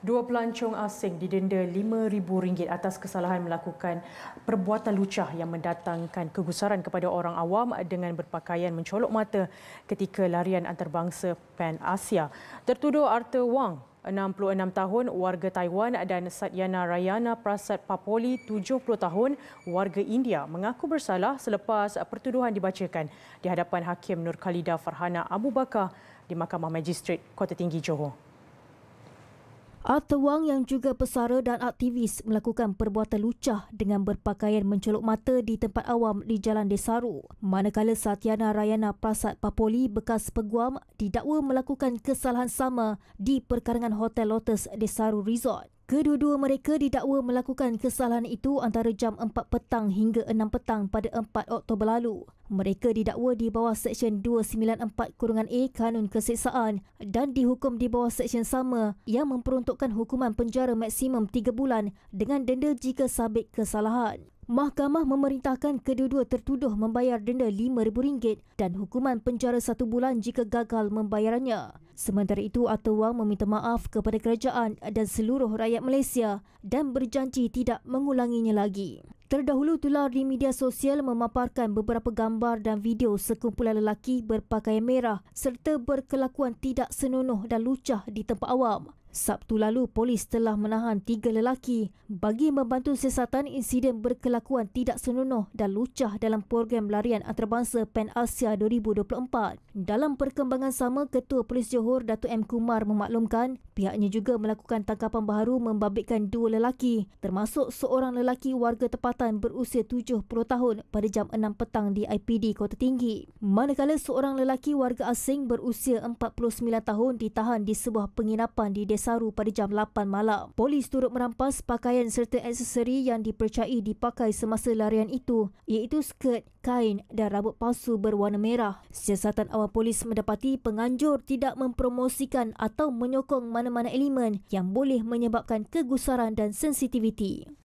dua pelancong asing didenda RM5,000 atas kesalahan melakukan perbuatan lucah yang mendatangkan kegusaran kepada orang awam dengan berpakaian mencolok mata ketika larian antarabangsa Pan Asia. Tertuduh Arthur Wang, 66 tahun warga Taiwan dan Satyana Rayana Prasad Papoli 70 tahun warga India mengaku bersalah selepas pertuduhan dibacakan di hadapan Hakim Nur Khalida Farhana Abu Bakar di Mahkamah Magistrate Kota Tinggi Johor. Arthur Wang yang juga pesara dan aktivis melakukan perbuatan lucah dengan berpakaian mencolok mata di tempat awam di Jalan Desaru. Manakala Satyana Rayana Prasad Papoli bekas peguam didakwa melakukan kesalahan sama di perkarangan Hotel Lotus Desaru Resort. Kedua-dua mereka didakwa melakukan kesalahan itu antara jam 4 petang hingga 6 petang pada 4 Oktober lalu. Mereka didakwa di bawah Seksyen 294-A Kanun Keseksaan dan dihukum di bawah Seksyen sama yang memperuntukkan hukuman penjara maksimum 3 bulan dengan denda jika sabit kesalahan. Mahkamah memerintahkan kedua-dua tertuduh membayar denda RM5,000 dan hukuman penjara satu bulan jika gagal membayarannya. Sementara itu, Arthur Wang meminta maaf kepada kerajaan dan seluruh rakyat Malaysia dan berjanji tidak mengulanginya lagi. Terdahulu tular di media sosial memaparkan beberapa gambar dan video sekumpulan lelaki berpakaian merah serta berkelakuan tidak senonoh dan lucah di tempat awam. Sabtu lalu, polis telah menahan tiga lelaki bagi membantu siasatan insiden berkelakuan tidak senonoh dan lucah dalam program larian antarabangsa PAN Asia 2024. Dalam perkembangan sama, Ketua Polis Johor Datuk M. Kumar memaklumkan pihaknya juga melakukan tangkapan baharu membabitkan dua lelaki termasuk seorang lelaki warga tempatan berusia 70 tahun pada jam 6 petang di IPD Kota Tinggi. Manakala seorang lelaki warga asing berusia 49 tahun ditahan di sebuah penginapan di Desa Saru pada jam 8 malam. Polis turut merampas pakaian serta aksesori yang dipercayai dipakai semasa larian itu iaitu skirt, kain dan rambut palsu berwarna merah. Siasatan awal polis mendapati penganjur tidak mempromosikan atau menyokong mana-mana elemen yang boleh menyebabkan kegusaran dan sensitiviti.